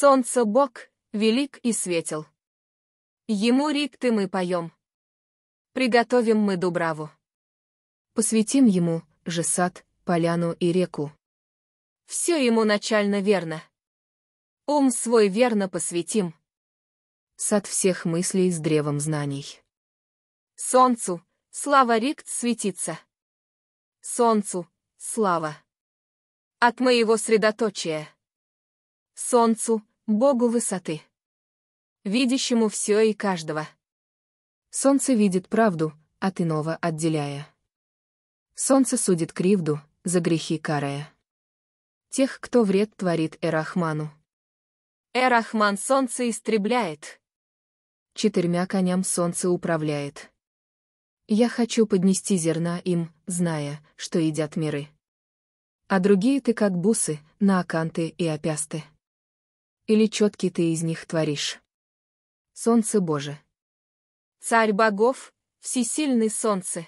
Солнце Бог, велик и светел. Ему рикты мы поем. Приготовим мы Дубраву. Посвятим ему, же сад, поляну и реку. Все ему начально верно. Ум свой верно посвятим. Сад всех мыслей с древом знаний. Солнцу, слава рикт светится. Солнцу, слава. От моего средоточия. Солнцу, Богу высоты. Видящему все и каждого. Солнце видит правду, от а иного отделяя. Солнце судит кривду, за грехи карая. Тех, кто вред творит Эрахману. Эрахман солнце истребляет. Четырьмя коням солнце управляет. Я хочу поднести зерна им, зная, что едят миры. А другие ты как бусы, на аканты и опясты или четкий ты из них творишь. Солнце Боже. Царь богов, всесильный солнце.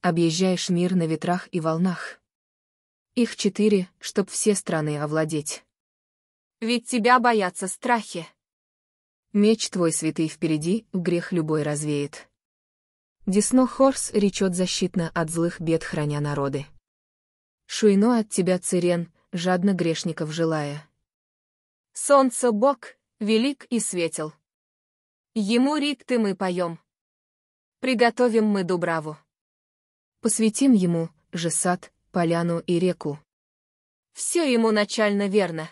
Объезжаешь мир на ветрах и волнах. Их четыре, чтоб все страны овладеть. Ведь тебя боятся страхи. Меч твой святый впереди, грех любой развеет. Десно Хорс речет защитно от злых бед, храня народы. Шуйно от тебя, Цирен, жадно грешников желая. Солнце Бог, велик и светел. Ему рикты мы поем. Приготовим мы Дубраву. Посвятим ему, же сад, поляну и реку. Все ему начально верно.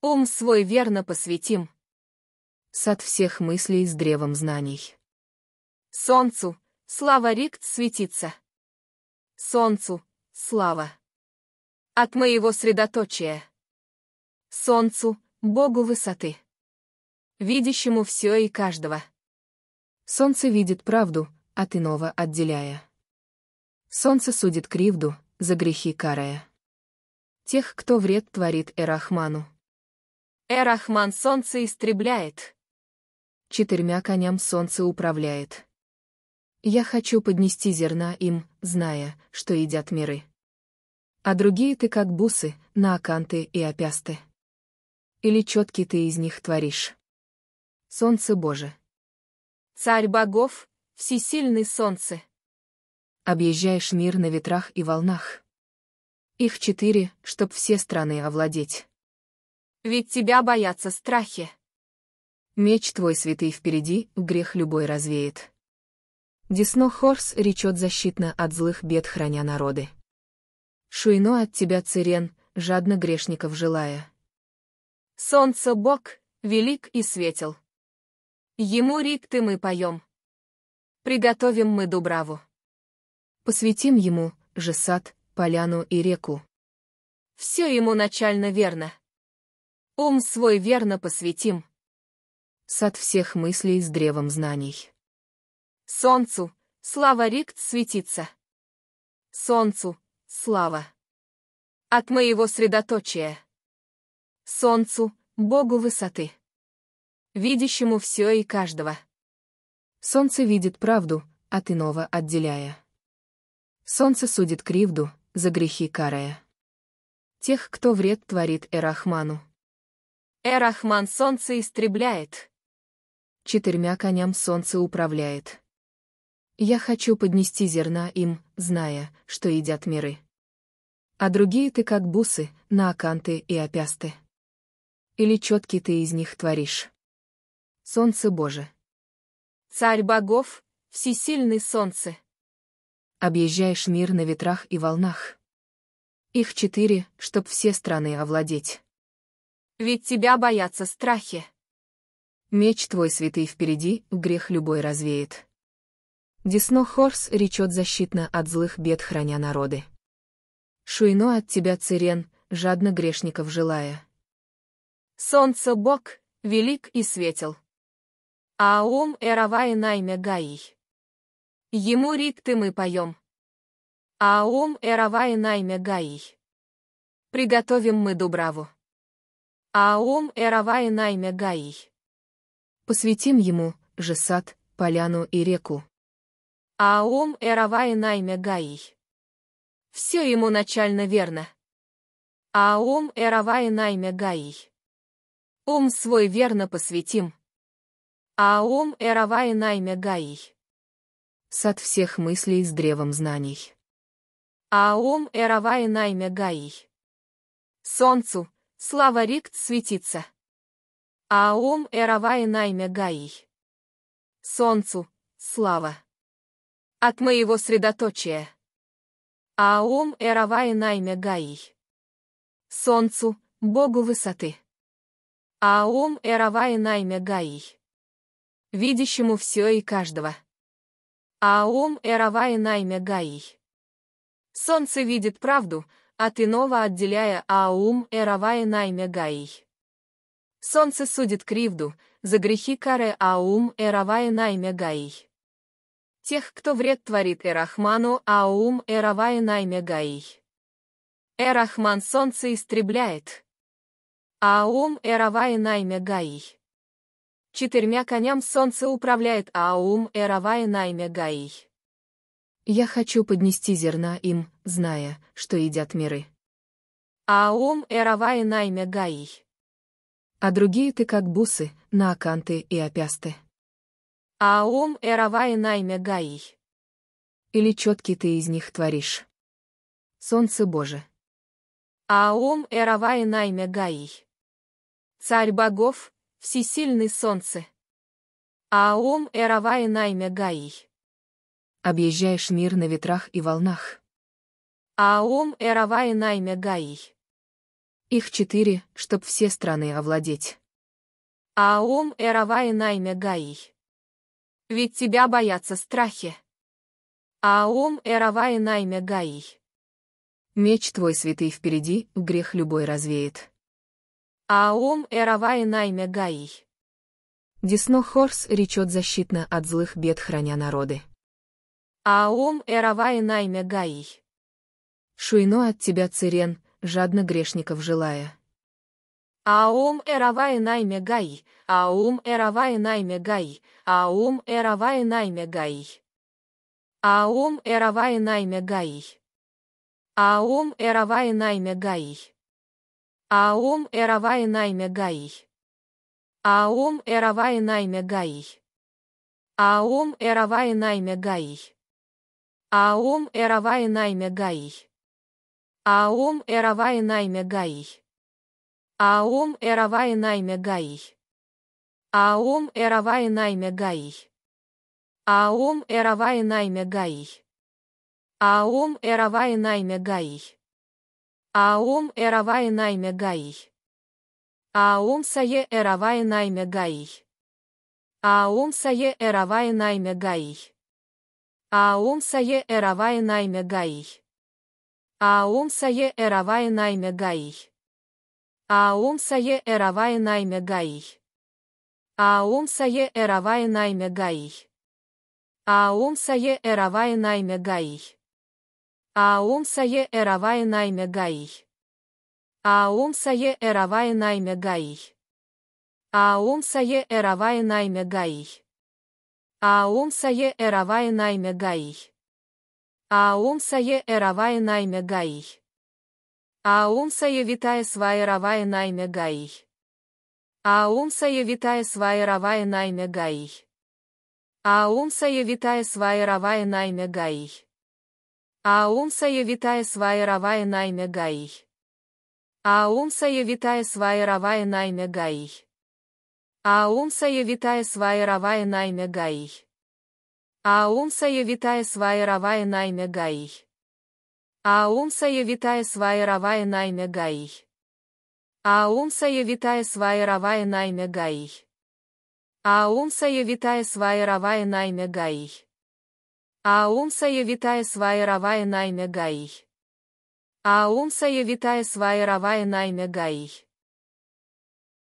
Ум свой верно посвятим. Сад всех мыслей с древом знаний. Солнцу, слава рикт светится. Солнцу, слава. От моего средоточия солнцу, богу высоты. Видящему все и каждого. Солнце видит правду, а ты нова, отделяя. Солнце судит кривду, за грехи карая. Тех, кто вред творит Эрахману. Эрахман солнце истребляет. Четырьмя коням солнце управляет. Я хочу поднести зерна им, зная, что едят миры. А другие ты как бусы, на аканты и опясты. Или четкий ты из них творишь? Солнце Боже. Царь богов, всесильный солнце. Объезжаешь мир на ветрах и волнах. Их четыре, чтоб все страны овладеть. Ведь тебя боятся страхи. Меч твой святый впереди, грех любой развеет. Десно Хорс речет защитно от злых бед, храня народы. Шуйно от тебя цирен, жадно грешников желая. Солнце Бог, велик и светел. Ему рикты мы поем. Приготовим мы Дубраву. Посвятим ему, же сад, поляну и реку. Все ему начально верно. Ум свой верно посвятим. Сад всех мыслей с древом знаний. Солнцу, слава рикт светится. Солнцу, слава. От моего средоточия солнцу, богу высоты. Видящему все и каждого. Солнце видит правду, а ты иного отделяя. Солнце судит кривду, за грехи карая. Тех, кто вред творит Эрахману. Эрахман солнце истребляет. Четырьмя коням солнце управляет. Я хочу поднести зерна им, зная, что едят миры. А другие ты как бусы, на аканты и опясты или четкий ты из них творишь. Солнце Боже. Царь богов, всесильный солнце. Объезжаешь мир на ветрах и волнах. Их четыре, чтоб все страны овладеть. Ведь тебя боятся страхи. Меч твой святый впереди, грех любой развеет. Десно Хорс речет защитно от злых бед, храня народы. Шуйно от тебя, Цирен, жадно грешников желая. Солнце Бог, велик и светел. Аум эравай найме гаи. Ему рикты мы поем. Аум эравай найме гаи. Приготовим мы Дубраву. Аум эравай найме гаи. Посвятим ему, же сад, поляну и реку. Аум эравай найме гаи. Все ему начально верно. Аум эравай найме гаи. Ум свой верно посвятим. А ум эровай найме гаий. Сад всех мыслей с древом знаний. А ум эровай найме гаий. Солнцу, слава рикт светится. А ум эровай найме гаий. Солнцу, слава. От моего средоточия. А ум эровай найме гаий. Солнцу, богу высоты. Аом эравай найме гаи. Видящему все и каждого. Аом эравай найме гаи. Солнце видит правду, а ты ново отделяя Аум эравай найме гаи. Солнце судит кривду, за грехи каре Аум эравай найме гаи. Тех, кто вред творит Эрахману, Аум эравай найме гаи. Эрахман солнце истребляет. Аум Эравай Найме Гаи. Четырьмя коням солнце управляет Аум Эравай Найме Гаи. Я хочу поднести зерна им, зная, что едят миры. Аум Эравай Найме Гаи. А другие ты как бусы, нааканты и опясты. Аум Эравай Найме Гаи. Или четкий ты из них творишь. Солнце Боже. Аум Эравай Найме Гаи. Царь богов, всесильный солнце. Аом эравае найме гаи. Объезжаешь мир на ветрах и волнах. Аом эравае найме гаи. Их четыре, чтоб все страны овладеть. Аом эравае найме гаи. Ведь тебя боятся страхи. Аом эравае найме гаи. Меч твой святый впереди, грех любой развеет. Аом эравай найме гаи. Десно Хорс речет защитно от злых бед храня народы. Аом эравай найме гаи. Шуйно от тебя цирен, жадно грешников желая. Аум эравай найме гаи, аум эравай найме гаи, аум эравай найме гаи. Аум эравай найме гаи. Аум эравай найме гаи. Аом эравай найме гаи. Аом эравай найме гаи. Аом эравай найме гаи. Аом эравай найме гаи. Аом эравай найме гаи. Аом эравай найме гаи. Аом эравай найме гаи. Аом эравай найме гаи. Аом эравай найме гаи. Аом эравай найме гаи. Аом сае эравай найме гаи. Аом сае эравай найме гаи. Аом сае эравай найме гаи. Аом сае эравай найме гаи. Аом сае эравай найме гаи. Аом сае эравай найме гаи. Аом сае эравай найме гаи. Аумсае эравай найме гаий. Аумсае эравай найме гаий. Аумсае эравай найме гаий. Аумсае эравай найме гаий. Аумсае эравай найме гаий. Аумсае витая свае равай найме гаий. Аумсае витая свае равай найме гаий. Аумсае витая свае равай найме гаи. Аумсая вітає свае равае найме гаій. Аумсая вітає свае равае найме гаій. Аумсая вітає свае равае найме гаій. Аумсая вітає свае равае найме гаій. Аумсая вітає свае равае найме гаій. Аумсая вітає свае равае найме гаій. Аумсая вітає свае равае найме гаій. Аумсая вітає свае равае найме гаи. Аумсая вітае свае равае найме гаій.